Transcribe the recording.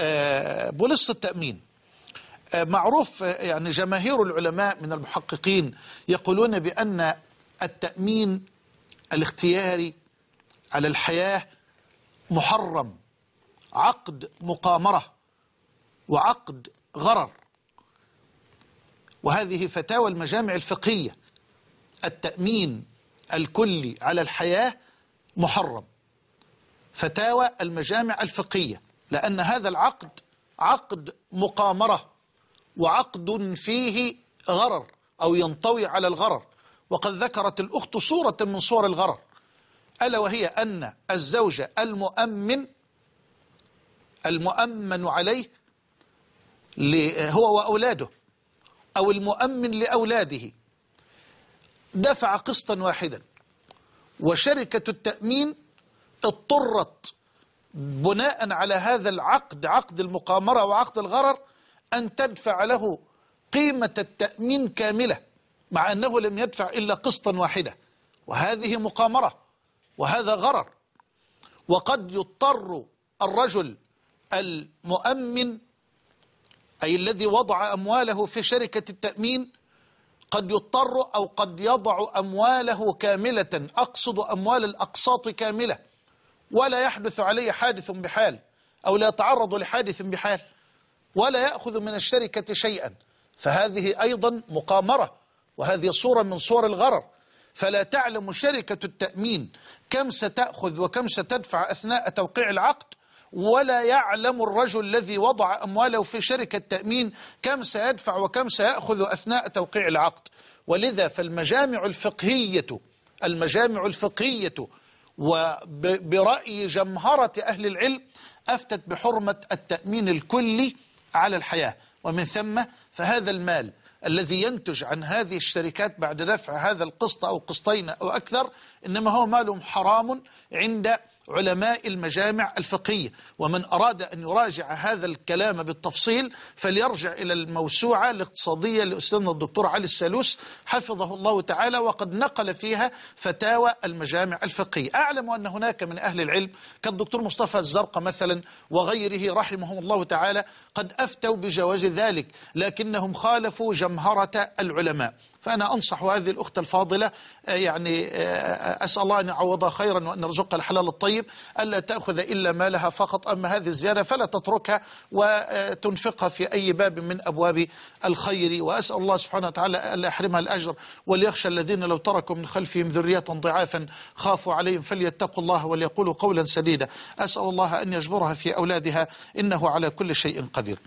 آه، بوليصة التأمين آه، معروف آه، يعني جماهير العلماء من المحققين يقولون بأن التأمين الاختياري على الحياة محرم عقد مقامرة وعقد غرر وهذه فتاوى المجامع الفقهية التأمين الكلي على الحياة محرم فتاوى المجامع الفقهية لأن هذا العقد عقد مقامرة وعقد فيه غرر أو ينطوي على الغرر وقد ذكرت الأخت صورة من صور الغرر ألا وهي أن الزوجة المؤمن المؤمن عليه هو وأولاده أو المؤمن لأولاده دفع قسطا واحدا وشركة التأمين اضطرت بناء على هذا العقد عقد المقامرة وعقد الغرر أن تدفع له قيمة التأمين كاملة مع أنه لم يدفع إلا قسطا واحدة وهذه مقامرة وهذا غرر وقد يضطر الرجل المؤمن أي الذي وضع أمواله في شركة التأمين قد يضطر أو قد يضع أمواله كاملة أقصد أموال الأقساط كاملة ولا يحدث علي حادث بحال أو لا يتعرض لحادث بحال ولا يأخذ من الشركة شيئا فهذه أيضا مقامرة وهذه صورة من صور الغرر فلا تعلم شركة التأمين كم ستأخذ وكم ستدفع أثناء توقيع العقد ولا يعلم الرجل الذي وضع أمواله في شركة التأمين كم سيدفع وكم سيأخذ أثناء توقيع العقد ولذا فالمجامع الفقهية المجامع الفقهية وبرأي جمهرة أهل العلم أفتت بحرمة التأمين الكلي على الحياة ومن ثم فهذا المال الذي ينتج عن هذه الشركات بعد دفع هذا القسط أو قسطين أو أكثر إنما هو مال حرام عند علماء المجامع الفقهية ومن أراد أن يراجع هذا الكلام بالتفصيل فليرجع إلى الموسوعة الاقتصادية لأستاذنا الدكتور علي السالوس حفظه الله تعالى وقد نقل فيها فتاوى المجامع الفقهية أعلم أن هناك من أهل العلم كالدكتور مصطفى الزرقة مثلا وغيره رحمهم الله تعالى قد أفتوا بجواز ذلك لكنهم خالفوا جمهرة العلماء فأنا أنصح هذه الأخت الفاضلة آه، يعني آه، آه، أسأل الله أن يعوضها خيرا وأن يرزقها الحلال الطيب ألا تأخذ إلا مالها فقط أما هذه الزيادة فلا تتركها وتنفقها في أي باب من أبواب الخير وأسأل الله سبحانه وتعالى ألا يحرمها الأجر وليخشى الذين لو تركوا من خلفهم ذرية ضعافا خافوا عليهم فليتقوا الله وليقولوا قولا سديدا أسأل الله أن يجبرها في أولادها إنه على كل شيء قدير